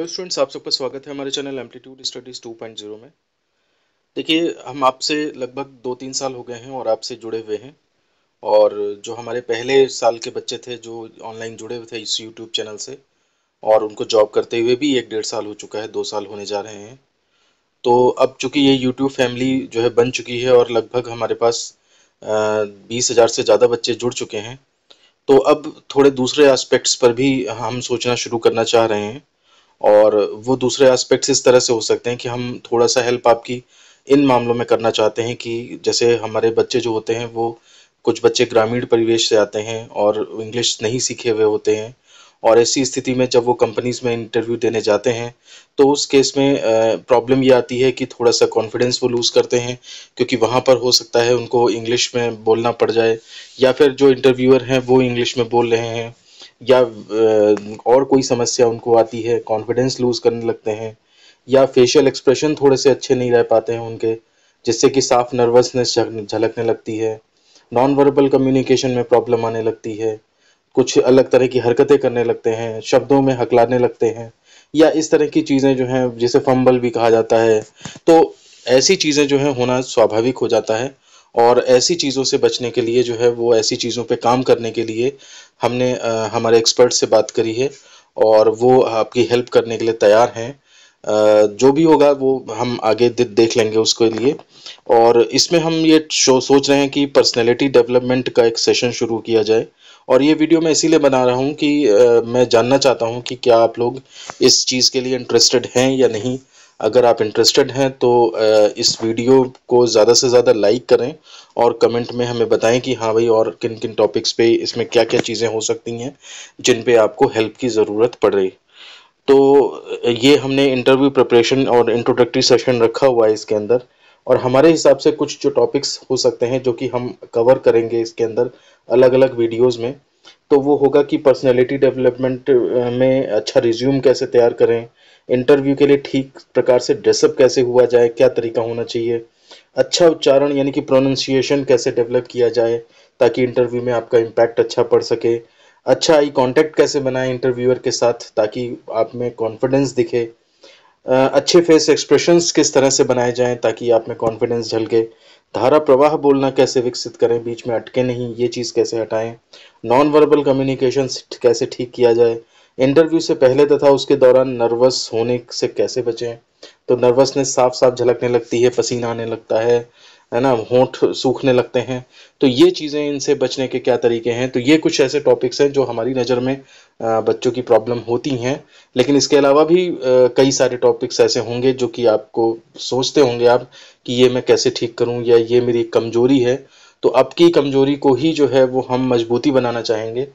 hello तो students आप सबका स्वागत है हमारे चैनल एम्पलीट्यूड स्टडीज़ 2.0 में देखिए हम आपसे लगभग दो तीन साल हो गए हैं और आपसे जुड़े हुए हैं और जो हमारे पहले साल के बच्चे थे जो ऑनलाइन जुड़े हुए थे इस यूट्यूब चैनल से और उनको जॉब करते हुए भी एक डेढ़ साल हो चुका है दो साल होने जा रहे हैं तो अब चूँकि ये यूट्यूब फैमिली जो है बन चुकी है और लगभग हमारे पास बीस हज़ार से ज़्यादा बच्चे जुड़ चुके हैं तो अब थोड़े दूसरे एस्पेक्ट्स पर भी हम सोचना शुरू करना चाह रहे हैं और वो दूसरे एस्पेक्ट्स इस तरह से हो सकते हैं कि हम थोड़ा सा हेल्प आपकी इन मामलों में करना चाहते हैं कि जैसे हमारे बच्चे जो होते हैं वो कुछ बच्चे ग्रामीण परिवेश से आते हैं और इंग्लिश नहीं सीखे हुए होते हैं और ऐसी स्थिति में जब वो कंपनीज में इंटरव्यू देने जाते हैं तो उस केस में प्रॉब्लम ये आती है कि थोड़ा सा कॉन्फिडेंस वो लूज़ करते हैं क्योंकि वहाँ पर हो सकता है उनको इंग्लिश में बोलना पड़ जाए या फिर जो इंटरव्यूअर हैं वो इंग्लिश में बोल रहे हैं या और कोई समस्या उनको आती है कॉन्फिडेंस लूज करने लगते हैं या फेशियल एक्सप्रेशन थोड़े से अच्छे नहीं रह पाते हैं उनके जिससे कि साफ नर्वसनेस झलकने लगती है नॉन वर्बल कम्युनिकेशन में प्रॉब्लम आने लगती है कुछ अलग तरह की हरकतें करने लगते हैं शब्दों में हकलाने लगते हैं या इस तरह की चीज़ें जो हैं जिसे फम्बल भी कहा जाता है तो ऐसी चीज़ें जो हैं होना स्वाभाविक हो जाता है और ऐसी चीज़ों से बचने के लिए जो है वो ऐसी चीज़ों पे काम करने के लिए हमने हमारे एक्सपर्ट से बात करी है और वो आपकी हेल्प करने के लिए तैयार हैं जो भी होगा वो हम आगे देख लेंगे उसके लिए और इसमें हम ये शो सोच रहे हैं कि पर्सनैलिटी डेवलपमेंट का एक सेशन शुरू किया जाए और ये वीडियो मैं इसीलिए बना रहा हूँ कि मैं जानना चाहता हूँ कि क्या आप लोग इस चीज़ के लिए इंटरेस्टेड हैं या नहीं अगर आप इंटरेस्टेड हैं तो इस वीडियो को ज़्यादा से ज़्यादा लाइक करें और कमेंट में हमें बताएं कि हाँ भाई और किन किन टॉपिक्स पे इसमें क्या क्या चीज़ें हो सकती हैं जिन पे आपको हेल्प की ज़रूरत पड़ रही तो ये हमने इंटरव्यू प्रिपरेशन और इंट्रोडक्टरी सेशन रखा हुआ है इसके अंदर और हमारे हिसाब से कुछ जो टॉपिक्स हो सकते हैं जो कि हम कवर करेंगे इसके अंदर अलग अलग वीडियोज़ में तो वो होगा कि पर्सनैलिटी डेवलपमेंट में अच्छा रिज्यूम कैसे तैयार करें इंटरव्यू के लिए ठीक प्रकार से ड्रेसअप कैसे हुआ जाए क्या तरीका होना चाहिए अच्छा उच्चारण यानी कि प्रोनाउंसिएशन कैसे डेवलप किया जाए ताकि इंटरव्यू में आपका इम्पैक्ट अच्छा पड़ सके अच्छा आई कॉन्टैक्ट कैसे बनाए इंटरव्यूअर के साथ ताकि आप में कॉन्फिडेंस दिखे अच्छे फेस एक्सप्रेशंस किस तरह से बनाए जाएं ताकि आप में कॉन्फिडेंस झलके धारा प्रवाह बोलना कैसे विकसित करें बीच में अटके नहीं ये चीज़ कैसे हटाएं नॉन वर्बल कम्युनिकेशन कैसे ठीक किया जाए इंटरव्यू से पहले तथा उसके दौरान नर्वस होने से कैसे बचें तो नर्वसनेस साफ साफ झलकने लगती है पसीना आने लगता है है ना होंठ सूखने लगते हैं तो ये चीज़ें इनसे बचने के क्या तरीके हैं तो ये कुछ ऐसे टॉपिक्स हैं जो हमारी नज़र में बच्चों की प्रॉब्लम होती हैं लेकिन इसके अलावा भी कई सारे टॉपिक्स ऐसे होंगे जो कि आपको सोचते होंगे आप कि ये मैं कैसे ठीक करूं या ये मेरी कमज़ोरी है तो अब की कमज़ोरी को ही जो है वो हम मजबूती बनाना चाहेंगे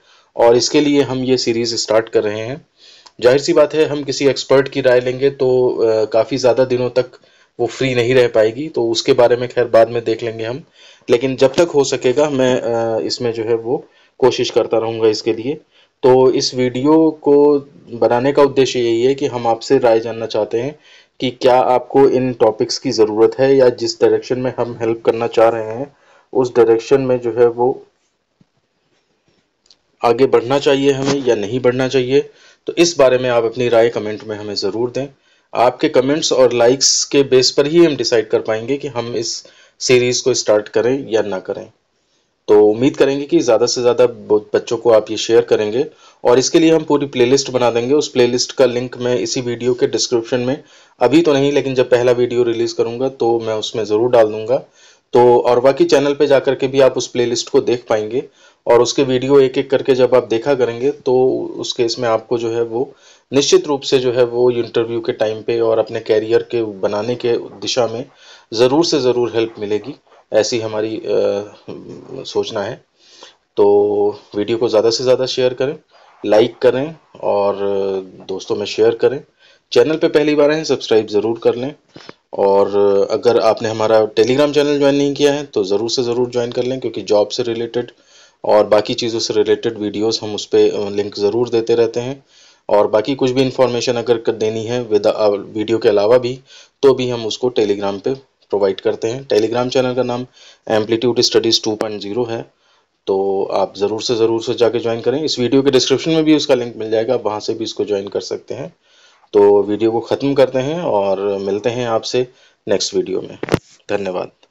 और इसके लिए हम ये सीरीज़ स्टार्ट कर रहे हैं जाहिर सी बात है हम किसी एक्सपर्ट की राय लेंगे तो काफ़ी ज़्यादा दिनों तक वो फ्री नहीं रह पाएगी तो उसके बारे में खैर बाद में देख लेंगे हम लेकिन जब तक हो सकेगा मैं इसमें जो है वो कोशिश करता रहूँगा इसके लिए तो इस वीडियो को बनाने का उद्देश्य यही है कि हम आपसे राय जानना चाहते हैं कि क्या आपको इन टॉपिक्स की ज़रूरत है या जिस डायरेक्शन में हम हेल्प करना चाह रहे हैं उस डायरेक्शन में जो है वो आगे बढ़ना चाहिए हमें या नहीं बढ़ना चाहिए तो इस बारे में आप अपनी राय कमेंट में हमें ज़रूर दें आपके कमेंट्स और लाइक्स के बेस पर ही हम डिसाइड कर पाएंगे कि हम इस सीरीज़ को स्टार्ट करें या ना करें तो उम्मीद करेंगे कि ज़्यादा से ज़्यादा बच्चों को आप ये शेयर करेंगे और इसके लिए हम पूरी प्लेलिस्ट बना देंगे उस प्लेलिस्ट का लिंक मैं इसी वीडियो के डिस्क्रिप्शन में अभी तो नहीं लेकिन जब पहला वीडियो रिलीज़ करूँगा तो मैं उसमें ज़रूर डाल दूँगा तो और बाकी चैनल पे जाकर के भी आप उस प्लेलिस्ट को देख पाएंगे और उसके वीडियो एक एक करके जब आप देखा करेंगे तो उस केस में आपको जो है वो निश्चित रूप से जो है वो इंटरव्यू के टाइम पे और अपने कैरियर के बनाने के दिशा में ज़रूर से ज़रूर हेल्प मिलेगी ऐसी हमारी आ, सोचना है तो वीडियो को ज़्यादा से ज़्यादा शेयर करें लाइक करें और दोस्तों में शेयर करें चैनल पे पहली बार हैं सब्सक्राइब ज़रूर कर लें और अगर आपने हमारा टेलीग्राम चैनल ज्वाइन नहीं किया है तो ज़रूर से ज़रूर ज्वाइन कर लें क्योंकि जॉब से रिलेटेड और बाकी चीज़ों से रिलेटेड वीडियोस हम उस पर लिंक ज़रूर देते रहते हैं और बाकी कुछ भी इन्फॉर्मेशन अगर देनी है विद वीडियो के अलावा भी तो भी हम उसको टेलीग्राम पर प्रोवाइड करते हैं टेलीग्राम चैनल का नाम एम्पलीट्यूड स्टडीज़ टू है तो आप ज़रूर से ज़रूर से जाके ज्वाइन करें इस वीडियो के डिस्क्रिप्शन में भी उसका लिंक मिल जाएगा आप वहाँ से भी इसको ज्वाइन कर सकते हैं तो वीडियो को ख़त्म करते हैं और मिलते हैं आपसे नेक्स्ट वीडियो में धन्यवाद